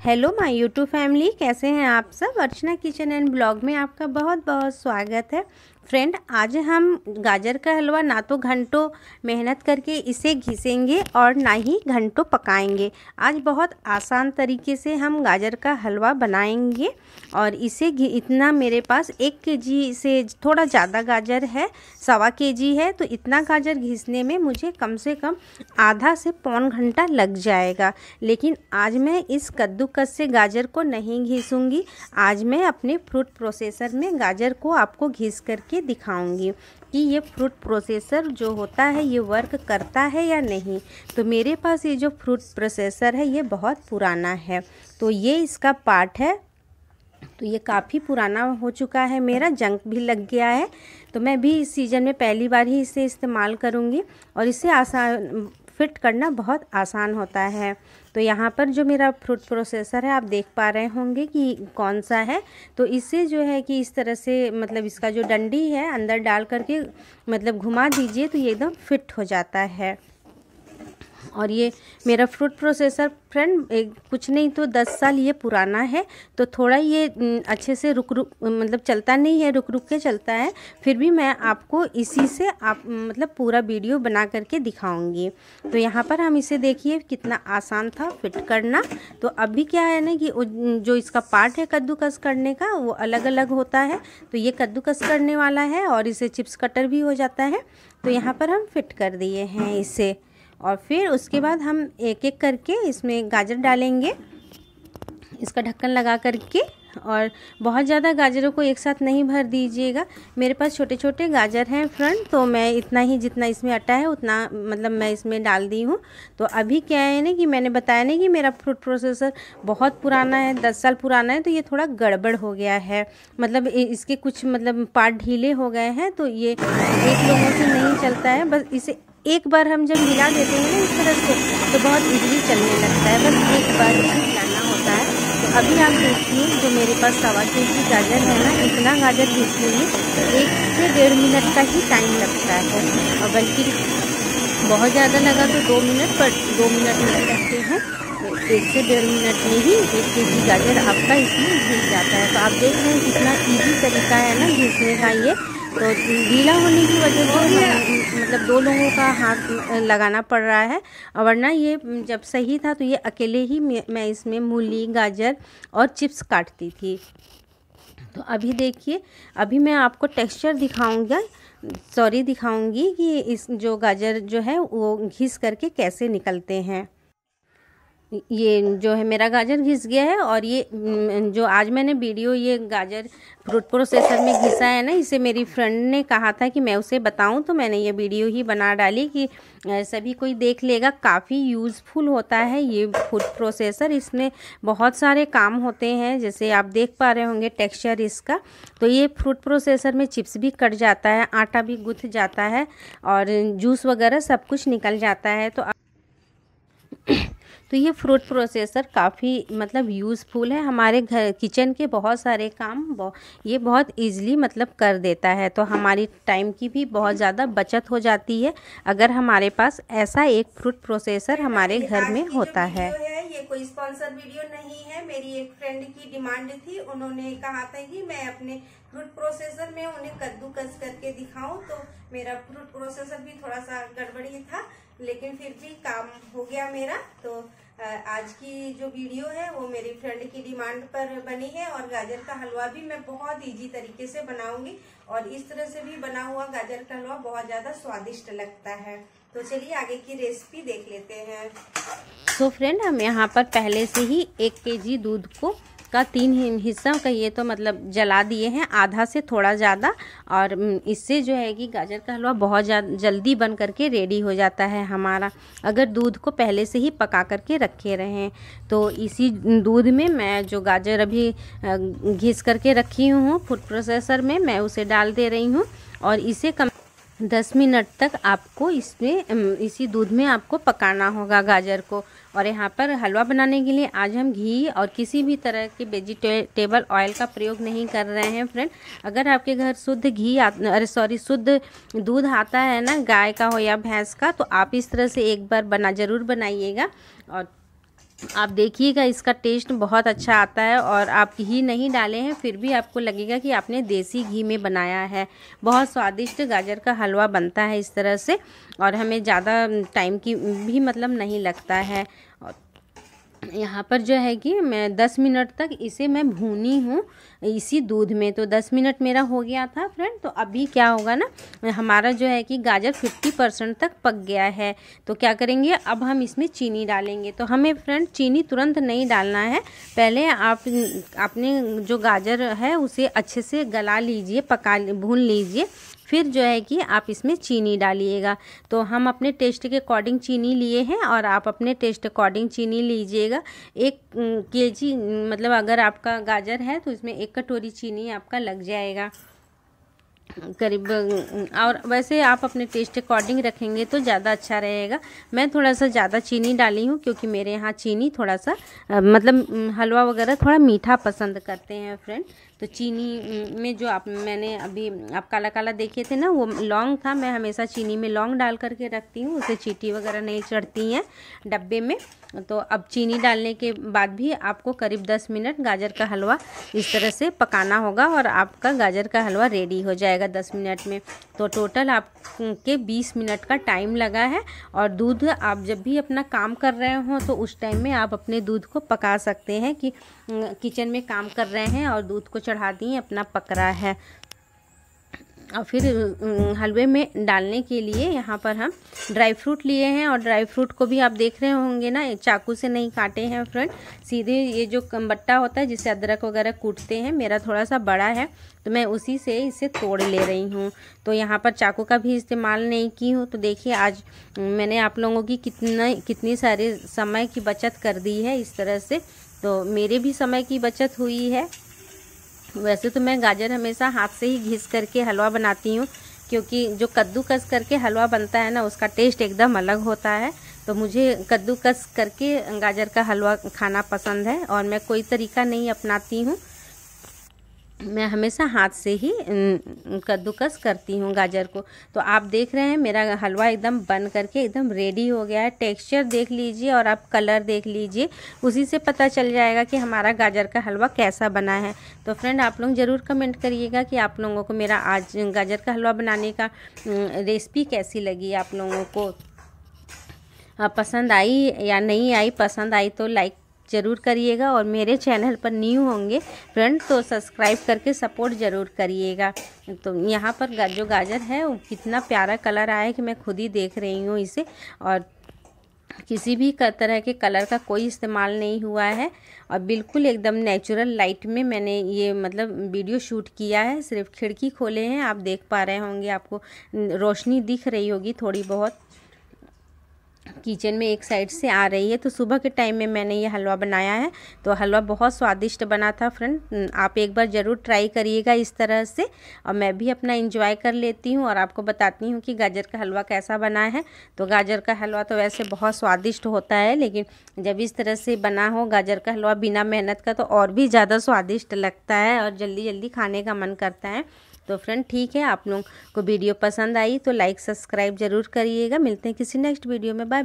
hello my YouTube family कैसे हैं आप सब अर्चना किचन एंड ब्लॉग में आपका बहुत बहुत स्वागत है फ्रेंड आज हम गाजर का हलवा ना तो घंटों मेहनत करके इसे घिसेंगे और ना ही घंटों पकाएंगे आज बहुत आसान तरीके से हम गाजर का हलवा बनाएंगे और इसे इतना मेरे पास एक के जी से थोड़ा ज़्यादा गाजर है सवा के जी है तो इतना गाजर घिसने में मुझे कम से कम आधा से पौन घंटा लग जाएगा लेकिन आज मैं इस कद्दूकस से गाजर को नहीं घिसूँगी आज मैं अपने फ्रूट प्रोसेसर में गाजर को आपको घिस करके करके दिखाऊंगी कि ये फ्रूट प्रोसेसर जो होता है ये वर्क करता है या नहीं तो मेरे पास ये जो फ्रूट प्रोसेसर है ये बहुत पुराना है तो ये इसका पार्ट है तो ये काफ़ी पुराना हो चुका है मेरा जंक भी लग गया है तो मैं भी इस सीज़न में पहली बार ही इसे इस्तेमाल करूँगी और इसे आसान फिट करना बहुत आसान होता है तो यहाँ पर जो मेरा फ्रूट प्रोसेसर है आप देख पा रहे होंगे कि कौन सा है तो इससे जो है कि इस तरह से मतलब इसका जो डंडी है अंदर डाल करके मतलब घुमा दीजिए तो ये एकदम फिट हो जाता है और ये मेरा फ्रूट प्रोसेसर फ्रेंड एक कुछ नहीं तो दस साल ये पुराना है तो थोड़ा ये अच्छे से रुक रुक मतलब चलता नहीं है रुक रुक के चलता है फिर भी मैं आपको इसी से आप मतलब पूरा वीडियो बना करके दिखाऊंगी तो यहाँ पर हम इसे देखिए कितना आसान था फिट करना तो अभी क्या है ना कि जो इसका पार्ट है कद्दूकस करने का वो अलग अलग होता है तो ये कद्दूकस करने वाला है और इसे चिप्स कटर भी हो जाता है तो यहाँ पर हम फिट कर दिए हैं इसे और फिर उसके बाद हम एक एक करके इसमें गाजर डालेंगे इसका ढक्कन लगा करके और बहुत ज़्यादा गाजरों को एक साथ नहीं भर दीजिएगा मेरे पास छोटे छोटे गाजर हैं फ्रंट तो मैं इतना ही जितना इसमें अटा है उतना मतलब मैं इसमें डाल दी हूँ तो अभी क्या है ना कि मैंने बताया नहीं कि मेरा फ्रूट प्रोसेसर बहुत पुराना है दस साल पुराना है तो ये थोड़ा गड़बड़ हो गया है मतलब इसके कुछ मतलब पार्ट ढीले हो गए हैं तो ये एक लोगों से नहीं चलता है बस इसे एक बार हम जब मिला देते हैं ना इस तरह से तो बहुत इजली चलने लगता है बस एक बार मिलाना होता है तो अभी आप देखिए जो मेरे पास सवा के जी गाजर है ना इतना गाजर देखने में एक से डेढ़ मिनट का ही टाइम लगता है और बल्कि बहुत ज़्यादा लगा तो दो मिनट पर दो मिनट लग लगते हैं तो एक से डेढ़ मिनट में ही एक के जी गाजर आपका इसमें घिस जाता है तो आप देख रहे हैं कितना ईजी तरीका है ना घिसने का ये तो गीला होने की वजह से मतलब दो लोगों का हाथ लगाना पड़ रहा है वरना ये जब सही था तो ये अकेले ही मैं इसमें मूली गाजर और चिप्स काटती थी तो अभी देखिए अभी मैं आपको टेक्सचर दिखाऊंगा सॉरी दिखाऊंगी कि इस जो गाजर जो है वो घिस करके कैसे निकलते हैं ये जो है मेरा गाजर घिस गया है और ये हम्म, जो आज मैंने वीडियो ये गाजर फ्रूट प्रोसेसर में घिसा है ना इसे मेरी फ्रेंड ने कहा था कि मैं उसे बताऊं तो मैंने ये वीडियो ही बना डाली कि सभी कोई देख लेगा काफ़ी यूज़फुल होता है ये फूड प्रोसेसर इसमें बहुत सारे काम होते हैं जैसे आप देख पा रहे होंगे टेक्सचर इसका तो ये फ्रूट प्रोसेसर में चिप्स भी कट जाता है आटा भी गुथ जाता है और जूस वगैरह सब कुछ निकल जाता है तो तो ये फ्रूट प्रोसेसर काफ़ी मतलब यूज़फुल है हमारे घर किचन के बहुत सारे काम ये बहुत ईजिली मतलब कर देता है तो हमारी टाइम की भी बहुत ज़्यादा बचत हो जाती है अगर हमारे पास ऐसा एक फ्रूट प्रोसेसर हमारे घर में होता है ये कोई स्पॉन्सर वीडियो नहीं है मेरी एक फ्रेंड की डिमांड थी उन्होंने कहा था कि मैं अपने फ्रूट प्रोसेसर में उन्हें कद्दूकस करके दिखाऊं तो मेरा फ्रूट प्रोसेसर भी थोड़ा सा गड़बड़ी था लेकिन फिर भी काम हो गया मेरा तो आज की जो वीडियो है वो मेरी फ्रेंड की डिमांड पर बनी है और गाजर का हलवा भी मैं बहुत इजी तरीके से बनाऊंगी और इस तरह से भी बना हुआ गाजर का हलवा बहुत ज़्यादा स्वादिष्ट लगता है तो चलिए आगे की रेसिपी देख लेते हैं तो फ्रेंड हम यहाँ पर पहले से ही एक के दूध को का तीन हिस्सा कहिए तो मतलब जला दिए हैं आधा से थोड़ा ज़्यादा और इससे जो है कि गाजर का हलवा बहुत जल्दी बन करके रेडी हो जाता है हमारा अगर दूध को पहले से ही पका करके रखे रहें तो इसी दूध में मैं जो गाजर अभी घिस करके रखी हूँ फूड प्रोसेसर में मैं उसे डाल दे रही हूँ और इसे कम दस मिनट तक आपको इसमें इसी दूध में आपको पकाना होगा गाजर को और यहाँ पर हलवा बनाने के लिए आज हम घी और किसी भी तरह के वेजिटेबल ऑयल का प्रयोग नहीं कर रहे हैं फ्रेंड अगर आपके घर शुद्ध घी अरे सॉरी शुद्ध दूध आता है ना गाय का हो या भैंस का तो आप इस तरह से एक बार बना ज़रूर बनाइएगा और आप देखिएगा इसका टेस्ट बहुत अच्छा आता है और आप घी नहीं डाले हैं फिर भी आपको लगेगा कि आपने देसी घी में बनाया है बहुत स्वादिष्ट गाजर का हलवा बनता है इस तरह से और हमें ज़्यादा टाइम की भी मतलब नहीं लगता है यहाँ पर जो है कि मैं दस मिनट तक इसे मैं भूनी हूँ इसी दूध में तो दस मिनट मेरा हो गया था फ्रेंड तो अभी क्या होगा ना हमारा जो है कि गाजर फिफ्टी परसेंट तक पक गया है तो क्या करेंगे अब हम इसमें चीनी डालेंगे तो हमें फ्रेंड चीनी तुरंत नहीं डालना है पहले आप अपने जो गाजर है उसे अच्छे से गला लीजिए पका भून लीजिए फिर जो है कि आप इसमें चीनी डालिएगा तो हम अपने टेस्ट के अकॉर्डिंग चीनी लिए हैं और आप अपने टेस्ट अकॉर्डिंग चीनी लीजिएगा एक के जी मतलब अगर आपका गाजर है तो इसमें एक एक कटोरी चीनी आपका लग जाएगा करीब और वैसे आप अपने टेस्ट अकॉर्डिंग रखेंगे तो ज़्यादा अच्छा रहेगा मैं थोड़ा सा ज़्यादा चीनी डाली हूँ क्योंकि मेरे यहाँ चीनी थोड़ा सा मतलब हलवा वगैरह थोड़ा मीठा पसंद करते हैं फ्रेंड तो चीनी में जो आप मैंने अभी आप काला काला देखे थे ना वो लॉन्ग था मैं हमेशा चीनी में लॉन्ग डाल करके रखती हूँ उसे चीटी वगैरह नहीं चढ़ती हैं डब्बे में तो अब चीनी डालने के बाद भी आपको करीब 10 मिनट गाजर का हलवा इस तरह से पकाना होगा और आपका गाजर का हलवा रेडी हो जाएगा 10 मिनट में तो टोटल आपके 20 मिनट का टाइम लगा है और दूध आप जब भी अपना काम कर रहे हो तो उस टाइम में आप अपने दूध को पका सकते हैं कि किचन में काम कर रहे हैं और दूध को चढ़ा दिए अपना पक रहा है और फिर हलवे में डालने के लिए यहाँ पर हम ड्राई फ्रूट लिए हैं और ड्राई फ्रूट को भी आप देख रहे होंगे ना चाकू से नहीं काटे हैं फ्रेंड सीधे ये जो बट्टा होता है जिससे अदरक वगैरह कूटते हैं मेरा थोड़ा सा बड़ा है तो मैं उसी से इसे तोड़ ले रही हूँ तो यहाँ पर चाकू का भी इस्तेमाल नहीं की हूँ तो देखिए आज मैंने आप लोगों की कितना कितनी सारे समय की बचत कर दी है इस तरह से तो मेरे भी समय की बचत हुई है वैसे तो मैं गाजर हमेशा हाथ से ही घिस करके हलवा बनाती हूँ क्योंकि जो कद्दूकस करके हलवा बनता है ना उसका टेस्ट एकदम अलग होता है तो मुझे कद्दूकस करके गाजर का हलवा खाना पसंद है और मैं कोई तरीका नहीं अपनाती हूँ मैं हमेशा हाथ से ही कद्दूकस करती हूँ गाजर को तो आप देख रहे हैं मेरा हलवा एकदम बन करके एकदम रेडी हो गया है टेक्सचर देख लीजिए और आप कलर देख लीजिए उसी से पता चल जाएगा कि हमारा गाजर का हलवा कैसा बना है तो फ्रेंड आप लोग ज़रूर कमेंट करिएगा कि आप लोगों को मेरा आज गाजर का हलवा बनाने का रेसिपी कैसी लगी आप लोगों को पसंद आई या नहीं आई पसंद आई तो लाइक ज़रूर करिएगा और मेरे चैनल पर न्यू होंगे फ्रेंड तो सब्सक्राइब करके सपोर्ट ज़रूर करिएगा तो यहाँ पर जो गाजर है वो कितना प्यारा कलर आया है कि मैं खुद ही देख रही हूँ इसे और किसी भी तरह के कलर का कोई इस्तेमाल नहीं हुआ है और बिल्कुल एकदम नेचुरल लाइट में मैंने ये मतलब वीडियो शूट किया है सिर्फ खिड़की खोले हैं आप देख पा रहे होंगे आपको रोशनी दिख रही होगी थोड़ी बहुत किचन में एक साइड से आ रही है तो सुबह के टाइम में मैंने ये हलवा बनाया है तो हलवा बहुत स्वादिष्ट बना था फ्रेंड आप एक बार ज़रूर ट्राई करिएगा इस तरह से और मैं भी अपना इंजॉय कर लेती हूँ और आपको बताती हूँ कि गाजर का हलवा कैसा बना है तो गाजर का हलवा तो वैसे बहुत स्वादिष्ट होता है लेकिन जब इस तरह से बना हो गाजर का हलवा बिना मेहनत का तो और भी ज़्यादा स्वादिष्ट लगता है और जल्दी जल्दी खाने का मन करता है तो फ्रेंड ठीक है आप लोग को वीडियो पसंद आई तो लाइक सब्सक्राइब जरूर करिएगा मिलते हैं किसी नेक्स्ट वीडियो में बाय